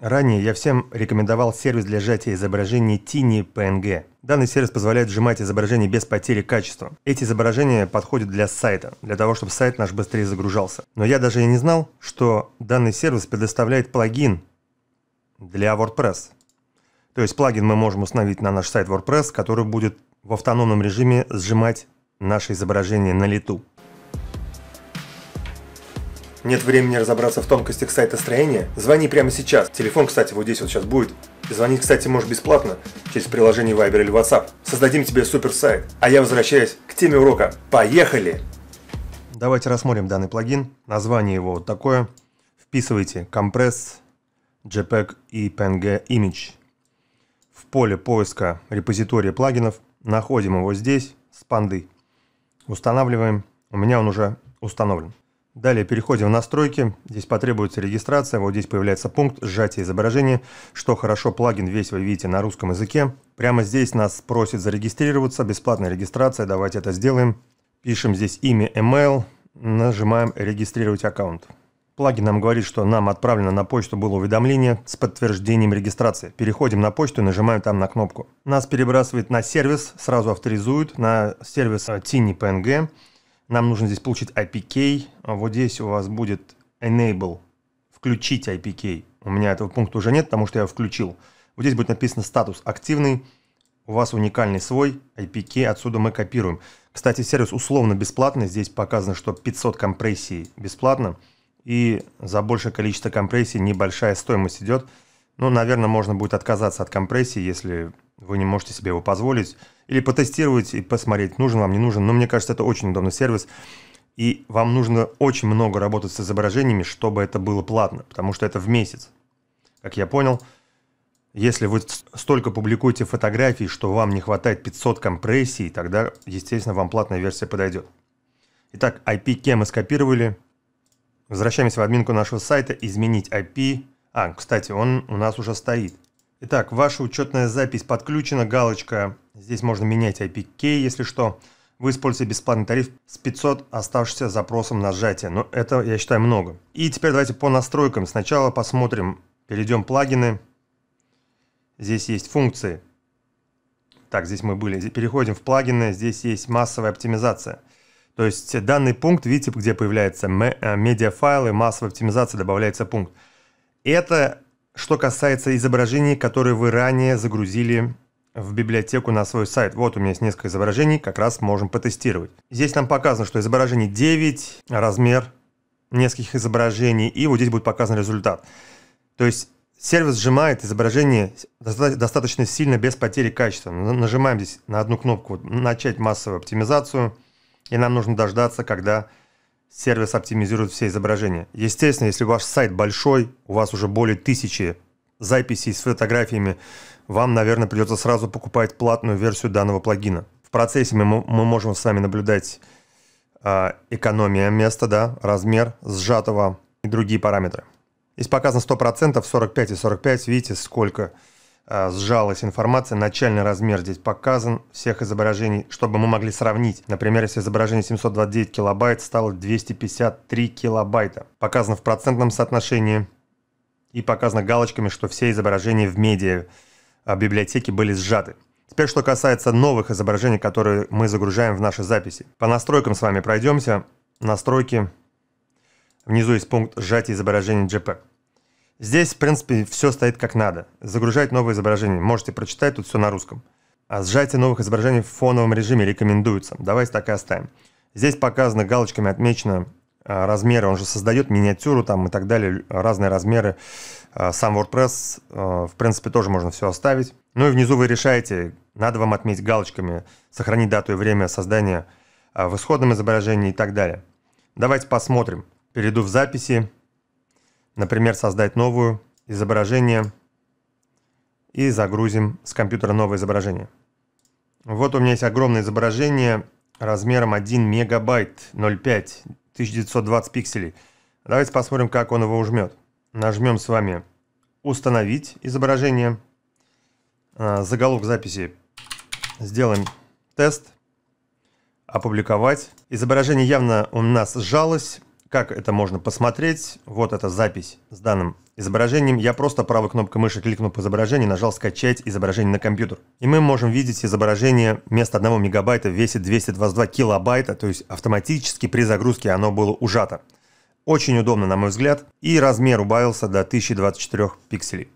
Ранее я всем рекомендовал сервис для сжатия изображений Tiny PNG. Данный сервис позволяет сжимать изображения без потери качества. Эти изображения подходят для сайта, для того, чтобы сайт наш быстрее загружался. Но я даже и не знал, что данный сервис предоставляет плагин для WordPress. То есть плагин мы можем установить на наш сайт WordPress, который будет в автономном режиме сжимать наше изображение на лету. Нет времени разобраться в тонкостях сайта строения? Звони прямо сейчас. Телефон, кстати, вот здесь вот сейчас будет. Звонить, кстати, можешь бесплатно через приложение Viber или WhatsApp. Создадим тебе супер сайт. А я возвращаюсь к теме урока. Поехали! Давайте рассмотрим данный плагин. Название его вот такое. Вписывайте Compress, JPEG и PNG Image. В поле поиска репозитория плагинов находим его здесь с пандой. Устанавливаем. У меня он уже установлен. Далее переходим в настройки. Здесь потребуется регистрация. Вот здесь появляется пункт сжатие изображения. Что хорошо, плагин весь вы видите на русском языке. Прямо здесь нас просит зарегистрироваться. Бесплатная регистрация. Давайте это сделаем. Пишем здесь имя, email. Нажимаем регистрировать аккаунт. Плагин нам говорит, что нам отправлено на почту было уведомление с подтверждением регистрации. Переходим на почту и нажимаем там на кнопку. Нас перебрасывает на сервис, сразу авторизуют на сервис TinyPNG. PNG. Нам нужно здесь получить IPK. Вот здесь у вас будет enable, включить IPK. У меня этого пункта уже нет, потому что я включил. Вот здесь будет написано статус активный. У вас уникальный свой IPK, отсюда мы копируем. Кстати, сервис условно бесплатный. Здесь показано, что 500 компрессий бесплатно. И за большее количество компрессий небольшая стоимость идет. Ну, наверное, можно будет отказаться от компрессии, если вы не можете себе его позволить, или потестировать и посмотреть, нужен вам, не нужен. Но мне кажется, это очень удобный сервис. И вам нужно очень много работать с изображениями, чтобы это было платно, потому что это в месяц. Как я понял, если вы столько публикуете фотографий, что вам не хватает 500 компрессий, тогда, естественно, вам платная версия подойдет. Итак, IP-ке мы скопировали. Возвращаемся в админку нашего сайта, изменить IP. А, кстати, он у нас уже стоит. Итак, ваша учетная запись подключена, галочка. Здесь можно менять IPK, если что. Вы используете бесплатный тариф с 500, оставшийся запросом нажатия, Но это, я считаю, много. И теперь давайте по настройкам. Сначала посмотрим. Перейдем плагины. Здесь есть функции. Так, здесь мы были. Переходим в плагины. Здесь есть массовая оптимизация. То есть данный пункт, видите, где появляется э, медиафайлы, массовая оптимизация, добавляется пункт. Это что касается изображений, которые вы ранее загрузили в библиотеку на свой сайт. Вот у меня есть несколько изображений, как раз можем потестировать. Здесь нам показано, что изображение 9, размер нескольких изображений, и вот здесь будет показан результат. То есть сервис сжимает изображение достаточно сильно без потери качества. Нажимаем здесь на одну кнопку «Начать массовую оптимизацию», и нам нужно дождаться, когда сервис оптимизирует все изображения. Естественно, если ваш сайт большой, у вас уже более тысячи записей с фотографиями, вам, наверное, придется сразу покупать платную версию данного плагина. В процессе мы, мы можем с вами наблюдать э, экономия места, да, размер сжатого и другие параметры. Здесь показано 100%, 45 и 45, видите, сколько а, сжалась информация, начальный размер здесь показан всех изображений, чтобы мы могли сравнить. Например, если изображение 729 килобайт стало 253 килобайта. Показано в процентном соотношении и показано галочками, что все изображения в медиа а, библиотеки были сжаты. Теперь, что касается новых изображений, которые мы загружаем в наши записи. По настройкам с вами пройдемся. Настройки. Внизу есть пункт «Сжатие изображений JPEG». Здесь, в принципе, все стоит как надо. Загружать новые изображения. Можете прочитать, тут все на русском. А сжатие новых изображений в фоновом режиме рекомендуется. Давайте так и оставим. Здесь показано, галочками отмечено а, размеры. Он же создает миниатюру там и так далее, разные размеры. А, сам WordPress, а, в принципе, тоже можно все оставить. Ну и внизу вы решаете, надо вам отметить галочками, сохранить дату и время создания в исходном изображении и так далее. Давайте посмотрим. Перейду в записи. Например, создать новую изображение и загрузим с компьютера новое изображение. Вот у меня есть огромное изображение размером 1 мегабайт 0,5 1920 пикселей. Давайте посмотрим, как он его ужмет. Нажмем с вами «Установить изображение». А, заголовок записи сделаем тест. Опубликовать. Изображение явно у нас сжалось как это можно посмотреть? Вот эта запись с данным изображением. Я просто правой кнопкой мыши кликнул по изображению, нажал «Скачать изображение на компьютер». И мы можем видеть изображение вместо 1 мегабайта весит 222 килобайта, то есть автоматически при загрузке оно было ужато. Очень удобно, на мой взгляд, и размер убавился до 1024 пикселей.